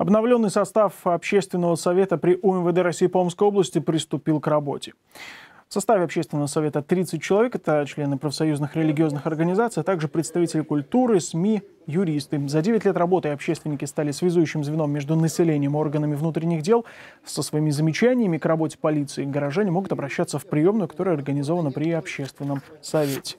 Обновленный состав Общественного совета при УМВД России по Омской области приступил к работе. В составе Общественного совета 30 человек, это члены профсоюзных религиозных организаций, а также представители культуры, СМИ, юристы. За 9 лет работы общественники стали связующим звеном между населением и органами внутренних дел. Со своими замечаниями к работе полиции горожане могут обращаться в приемную, которая организована при Общественном совете.